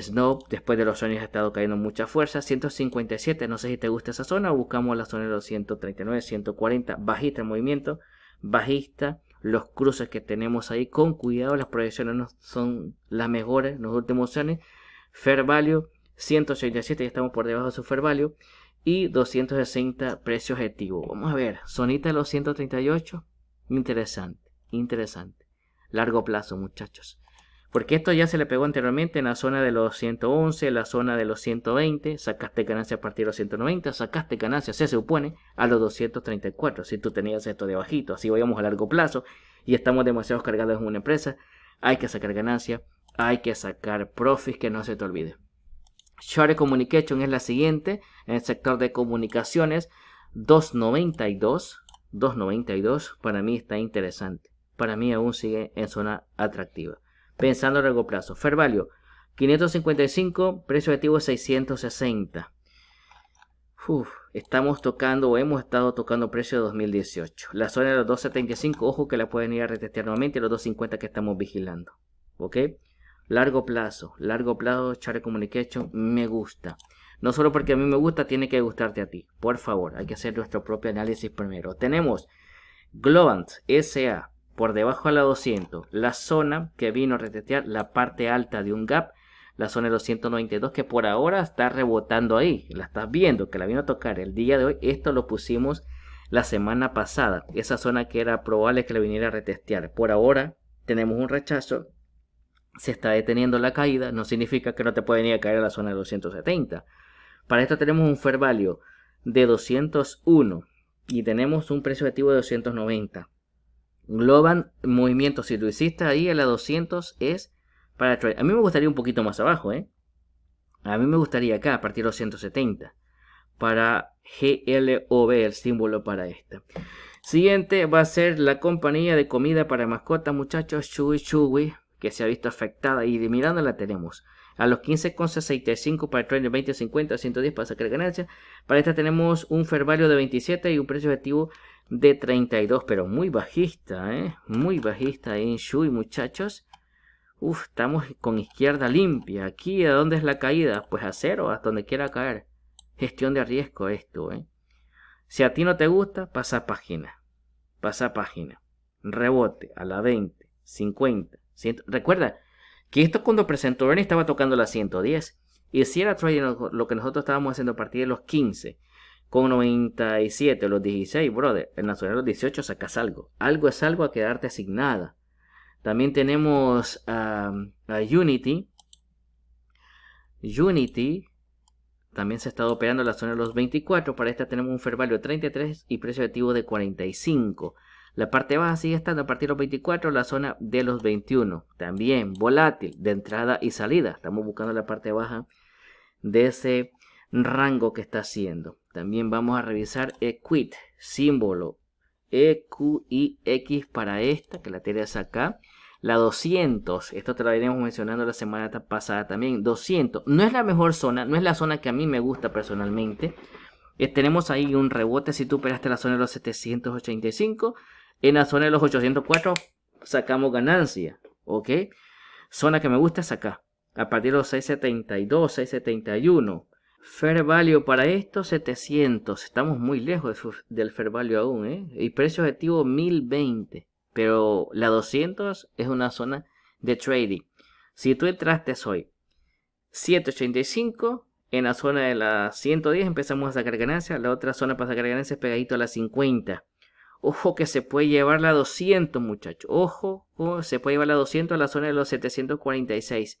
Snow, después de los años ha estado cayendo mucha fuerza. 157, no sé si te gusta esa zona. Buscamos la zona de los 139, 140. Bajista en movimiento. Bajista los cruces que tenemos ahí con cuidado. Las proyecciones no son las mejores los últimos años. Fair value 187, ya estamos por debajo de su fair value. Y 260 precio objetivo. Vamos a ver, sonita de los 138. Interesante, interesante. Largo plazo, muchachos. Porque esto ya se le pegó anteriormente en la zona de los 111, la zona de los 120, sacaste ganancia a partir de los 190, sacaste ganancia, se supone, a los 234, si tú tenías esto de bajito, así vayamos a largo plazo y estamos demasiado cargados en una empresa, hay que sacar ganancia, hay que sacar profits, que no se te olvide. Share Communication es la siguiente, en el sector de comunicaciones, 292, 292, para mí está interesante, para mí aún sigue en zona atractiva pensando a largo plazo. Fervalio 555, precio activo 660. Uf, estamos tocando o hemos estado tocando precio de 2018. La zona de los 275, ojo que la pueden ir a retestear nuevamente, los 250 que estamos vigilando. ¿Ok? Largo plazo, largo plazo, Charge Communication, me gusta. No solo porque a mí me gusta, tiene que gustarte a ti. Por favor, hay que hacer nuestro propio análisis primero. Tenemos Globant SA, por debajo de la 200, la zona que vino a retestear, la parte alta de un gap, la zona de 292 que por ahora está rebotando ahí, la estás viendo, que la vino a tocar el día de hoy, esto lo pusimos la semana pasada, esa zona que era probable que le viniera a retestear, por ahora tenemos un rechazo, se está deteniendo la caída, no significa que no te puede venir a caer a la zona de 270, para esto tenemos un fair value de 201 y tenemos un precio activo de 290, Globan movimiento Si y ahí a la 200 es para A mí me gustaría un poquito más abajo, ¿eh? A mí me gustaría acá, a partir de los 170. Para GLOB, el símbolo para esta. Siguiente va a ser la compañía de comida para mascotas, muchachos. Chuy Chuy, que se ha visto afectada. Y de Miranda la tenemos. A los 15,65 para trade 20, 50, 110 para sacar ganancias. Para esta tenemos un fervario de 27 y un precio objetivo de 32, pero muy bajista, ¿eh? Muy bajista en Shui, muchachos. Uf, estamos con izquierda limpia. Aquí, ¿a dónde es la caída? Pues a cero, hasta donde quiera caer. Gestión de riesgo esto, ¿eh? Si a ti no te gusta, pasa página. Pasa página. Rebote a la 20, 50, 100. Recuerda que esto cuando presentó Bernie estaba tocando la 110. Y si era trading lo que nosotros estábamos haciendo a partir de los 15. Con 97, los 16, brother, En la zona de los 18 sacas algo. Algo es algo a quedarte asignada. También tenemos a Unity. Unity también se ha estado operando en la zona de los 24. Para esta tenemos un fair de 33 y precio activo de 45. La parte baja sigue estando a partir de los 24, la zona de los 21. También volátil de entrada y salida. Estamos buscando la parte baja de ese rango que está haciendo. También vamos a revisar EQUIT, símbolo EQIX para esta, que la tenemos acá. La 200, esto te lo iremos mencionando la semana pasada también. 200, no es la mejor zona, no es la zona que a mí me gusta personalmente. Eh, tenemos ahí un rebote si tú operaste la zona de los 785. En la zona de los 804 sacamos ganancia, ¿ok? Zona que me gusta es acá, a partir de los 672, 671. Fair value para esto 700. Estamos muy lejos del fair value aún, ¿eh? Y precio objetivo 1020. Pero la 200 es una zona de trading. Si tú entraste hoy 785, en la zona de la 110 empezamos a sacar ganancias. La otra zona para sacar ganancias es pegadito a la 50. Ojo que se puede llevar la 200, muchachos. Ojo, se puede llevar la 200 a la zona de los 746.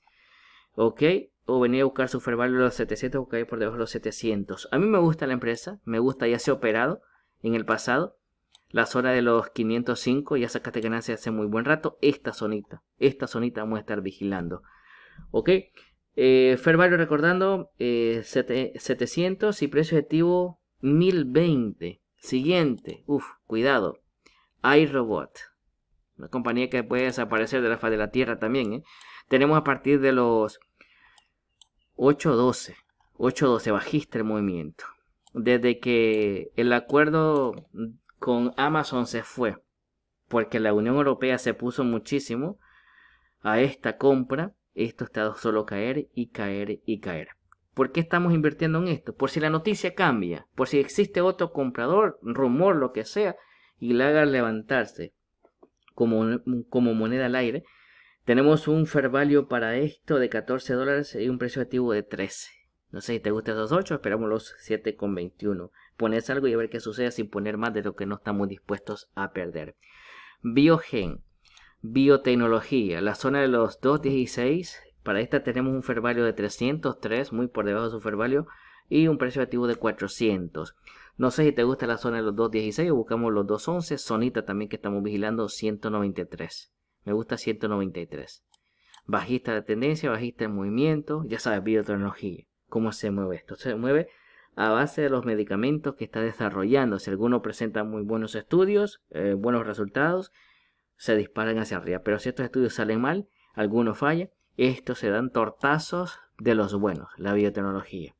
¿Ok? o venir a buscar su fair los 700 o hay por debajo de los 700. A mí me gusta la empresa, me gusta, ya se ha operado en el pasado. La zona de los 505, ya sacaste ganancia hace muy buen rato. Esta zonita, esta zonita vamos a estar vigilando. Ok, eh, recordando 700 eh, y precio objetivo 1020. Siguiente, Uf. cuidado. iRobot, una compañía que puede desaparecer de la faz de la tierra también. ¿eh? Tenemos a partir de los 8.12, 12 8-12, el movimiento. Desde que el acuerdo con Amazon se fue, porque la Unión Europea se puso muchísimo a esta compra, esto está solo caer y caer y caer. ¿Por qué estamos invirtiendo en esto? Por si la noticia cambia, por si existe otro comprador, rumor, lo que sea, y la haga levantarse como, como moneda al aire, tenemos un fair value para esto de 14 dólares y un precio activo de 13. No sé si te gustan esos 8, esperamos los 7,21. Pones algo y a ver qué sucede sin poner más de lo que no estamos dispuestos a perder. Biogen, biotecnología, la zona de los 2,16. Para esta tenemos un fair value de 303, muy por debajo de su fair value, y un precio activo de 400. No sé si te gusta la zona de los 2.16 buscamos los 2.11, sonita también que estamos vigilando 193. Me gusta 193. Bajista de tendencia, bajista en movimiento, ya sabes, biotecnología. ¿Cómo se mueve esto? Se mueve a base de los medicamentos que está desarrollando. Si alguno presenta muy buenos estudios, eh, buenos resultados, se disparan hacia arriba. Pero si estos estudios salen mal, alguno falla, estos se dan tortazos de los buenos, la biotecnología.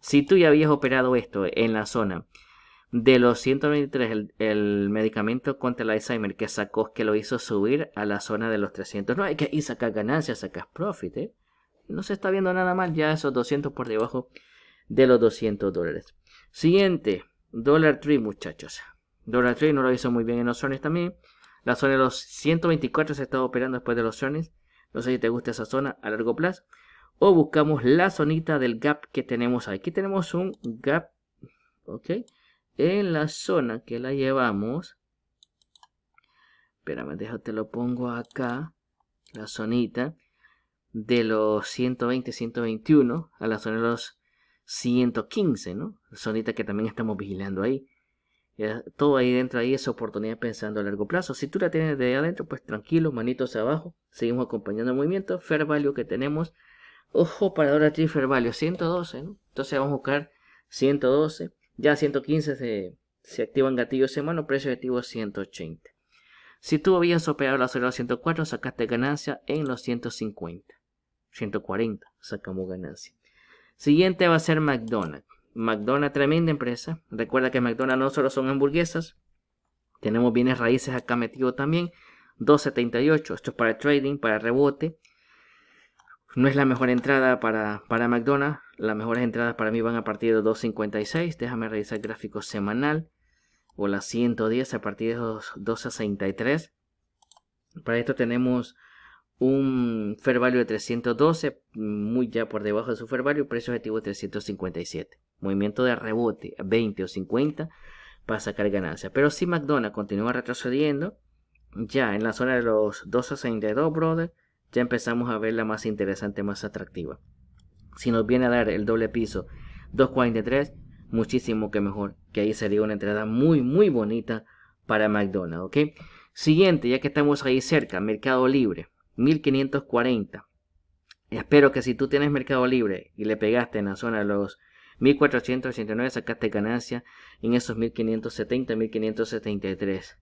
Si tú ya habías operado esto en la zona de los 123, el, medicamento contra el Alzheimer que sacó, que lo hizo subir a la zona de los no 300. hay que, ir sacas ganancias, sacas profit, ¿eh? No se está viendo nada mal ya esos 200 por debajo de los 200 dólares. Siguiente, Dollar Tree, muchachos. Dollar Tree no lo hizo muy bien en los zones también. La zona de los 124 se está operando después de los zones. No sé si te gusta esa zona a largo plazo. O buscamos la zonita del gap que tenemos Aquí tenemos un gap, ¿ok? en la zona que la llevamos, espérame, déjate lo pongo acá, la zonita de los 120, 121 a la zona de los 115, ¿no? zonita que también estamos vigilando ahí. todo ahí dentro ahí es oportunidad pensando a largo plazo. Si tú la tienes de adentro, pues tranquilo, manitos abajo. Seguimos acompañando el movimiento. Fair value que tenemos. Ojo para ahora tri Fair Value, 112, Entonces vamos a buscar 112. Ya 115 se, se activan gatillos en mano, precio objetivo 180. Si tú habías operado la de 104, sacaste ganancia en los 150. 140 sacamos ganancia. Siguiente va a ser McDonald's. McDonald's, tremenda empresa. Recuerda que McDonald's no solo son hamburguesas. Tenemos bienes raíces acá metidos también. 278, esto es para trading, para rebote. No es la mejor entrada para, para McDonald's. Las mejores entradas para mí van a partir de 2.56. Déjame revisar el gráfico semanal. O las 110 a partir de 2.63. Para esto tenemos un fair value de 312, muy ya por debajo de su fair value, precio objetivo 357. Movimiento de rebote 20 o 50 para sacar ganancia. Pero si McDonald's continúa retrocediendo, ya en la zona de los 262, brother, ya empezamos a ver la más interesante, más atractiva. Si nos viene a dar el doble piso 2.43, muchísimo que mejor, que ahí sería una entrada muy, muy bonita para McDonald's, ¿ok? Siguiente, ya que estamos ahí cerca, Mercado Libre, 1540. Espero que si tú tienes Mercado Libre y le pegaste en la zona de los 1489, sacaste ganancia en esos 1570, 1573.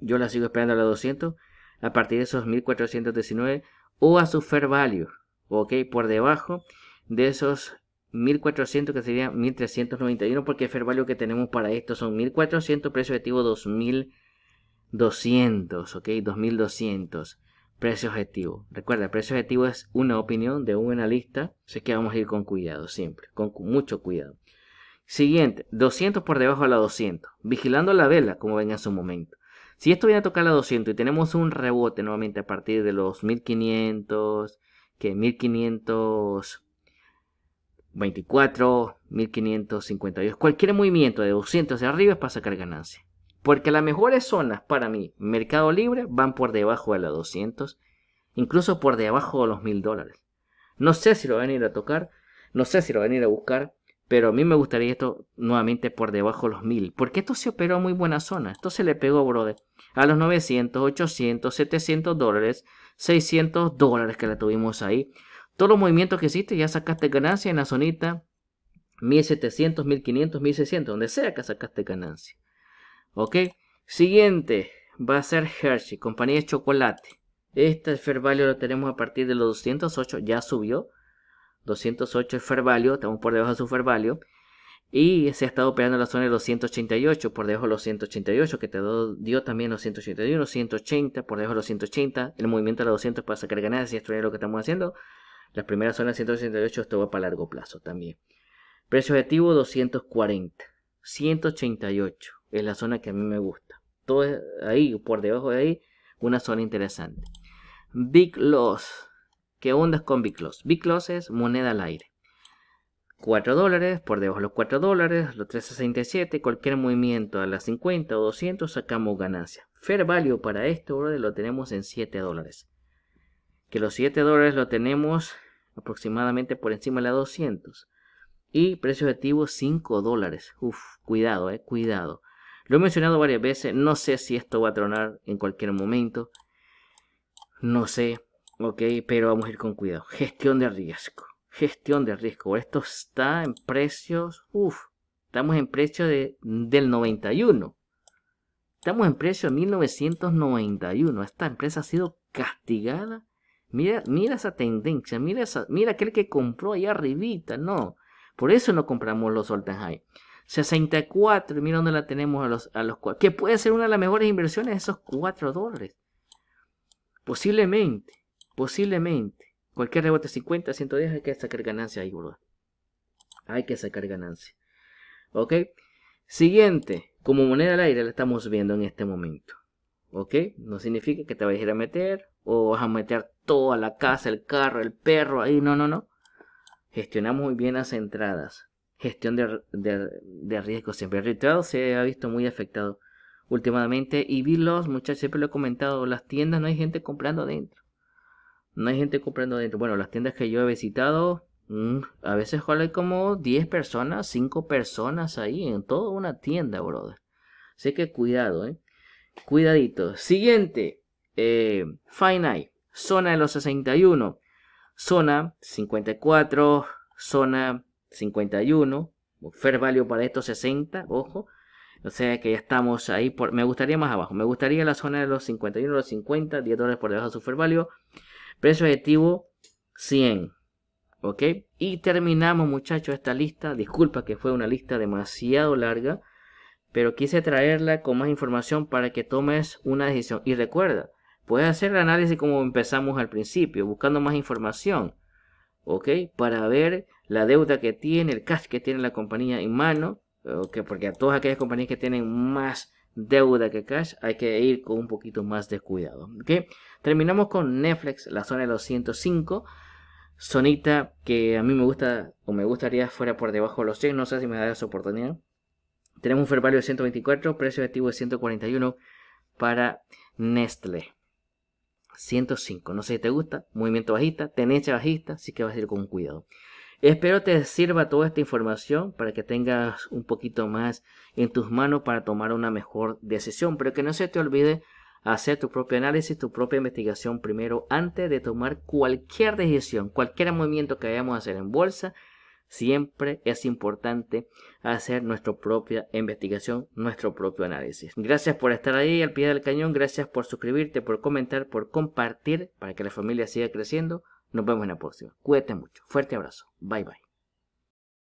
Yo la sigo esperando a los 200 a partir de esos 1419 o a su fair value, ¿ok? Por debajo de esos 1400 que serían 1391 porque el fair value que tenemos para esto son 1400, precio objetivo 2200, ¿ok? 2200, precio objetivo. Recuerda, precio objetivo es una opinión de un analista, así que vamos a ir con cuidado siempre, con mucho cuidado. Siguiente, 200 por debajo de la 200, vigilando la vela como ven en su momento. Si esto viene a tocar la 200 y tenemos un rebote nuevamente a partir de los 1500, que 1524, 1552, cualquier movimiento de 200 hacia arriba es para sacar ganancia. Porque las mejores zonas para mí, mercado libre, van por debajo de la 200, incluso por debajo de los 1000 dólares. No sé si lo van a ir a tocar, no sé si lo van a ir a buscar, pero a mí me gustaría esto nuevamente por debajo de los 1000. Porque esto se operó a muy buena zona. Esto se le pegó, brother. A los 900, 800, 700 dólares, 600 dólares que la tuvimos ahí. Todos los movimientos que hiciste ya sacaste ganancia en la zonita 1700, 1500, 1600. Donde sea que sacaste ganancia. Ok. Siguiente va a ser Hershey, compañía de chocolate. Este fair lo tenemos a partir de los 208. Ya subió 208 es fair value, estamos por debajo de su fair value. Y se ha estado operando en la zona de los 188, por debajo de los 188, que te dio también los 181, 180, por debajo de los 180, el movimiento de los 200 para sacar ganancias, esto es lo que estamos haciendo. Las primeras zonas de 188, esto va para largo plazo también. Precio objetivo 240, 188, es la zona que a mí me gusta. Todo ahí, por debajo de ahí, una zona interesante. Big Loss, ¿Qué onda con Biclos? Biclos es moneda al aire. 4 dólares, por debajo de los 4 dólares, los 367, cualquier movimiento a las 50 o 200 sacamos ganancia. Fair value para esto, orden lo tenemos en 7 dólares. Que los 7 dólares lo tenemos aproximadamente por encima de las 200. Y precio objetivo 5 dólares. Uf, cuidado, eh, cuidado. Lo he mencionado varias veces, no sé si esto va a tronar en cualquier momento. No sé, Ok, pero vamos a ir con cuidado. Gestión de riesgo. Gestión de riesgo. Esto está en precios. Uf, estamos en precio de, del 91. Estamos en precio de 1991. Esta empresa ha sido castigada. Mira, mira esa tendencia. Mira, mira aquel que compró allá arribita. No. Por eso no compramos los High. 64. Mira dónde la tenemos a los, a los Que puede ser una de las mejores inversiones esos 4 dólares. Posiblemente. Posiblemente. Cualquier rebote 50, 110, hay que sacar ganancia ahí, verdad Hay que sacar ganancia. ¿Ok? Siguiente. Como moneda al aire la estamos viendo en este momento. ¿Ok? No significa que te vayas a ir a meter o vas a meter toda la casa, el carro, el perro ahí. No, no, no. Gestionamos muy bien las entradas. Gestión de, de, riesgo siempre. El ritual se ha visto muy afectado últimamente. Y vi los muchachos, siempre lo he comentado, las tiendas no hay gente comprando adentro. No hay gente comprando dentro. Bueno, las tiendas que yo he visitado, mm, a veces hay como 10 personas, 5 personas ahí en toda una tienda, brother. Así que cuidado, ¿eh? Cuidadito. Siguiente, eh, zona de los 61, zona 54, zona 51, fair value para estos 60, ojo. O sea que ya estamos ahí. Por, me gustaría más abajo. Me gustaría la zona de los 51, los 50, 10 dólares por debajo de su fair value. Precio objetivo 100. ¿Ok? Y terminamos muchachos esta lista. Disculpa que fue una lista demasiado larga. Pero quise traerla con más información para que tomes una decisión. Y recuerda, puedes hacer el análisis como empezamos al principio, buscando más información. ¿Ok? Para ver la deuda que tiene, el cash que tiene la compañía en mano. ¿Ok? Porque a todas aquellas compañías que tienen más deuda que cash, hay que ir con un poquito más de cuidado. ¿okay? Terminamos con Netflix, la zona de los 105. Sonita que a mí me gusta o me gustaría fuera por debajo de los 100, no sé si me da esa oportunidad. Tenemos un fair de 124, precio activo de 141 para Nestle 105, no sé si te gusta, movimiento bajista, tenencia bajista, así que vas a ir con cuidado. Espero te sirva toda esta información para que tengas un poquito más en tus manos para tomar una mejor decisión, pero que no se te olvide hacer tu propio análisis, tu propia investigación primero antes de tomar cualquier decisión, cualquier movimiento que vayamos a hacer en bolsa. Siempre es importante hacer nuestra propia investigación, nuestro propio análisis. Gracias por estar ahí al pie del cañón, gracias por suscribirte, por comentar, por compartir para que la familia siga creciendo. Nos vemos en la próxima. Cuídate mucho. Fuerte abrazo. Bye bye.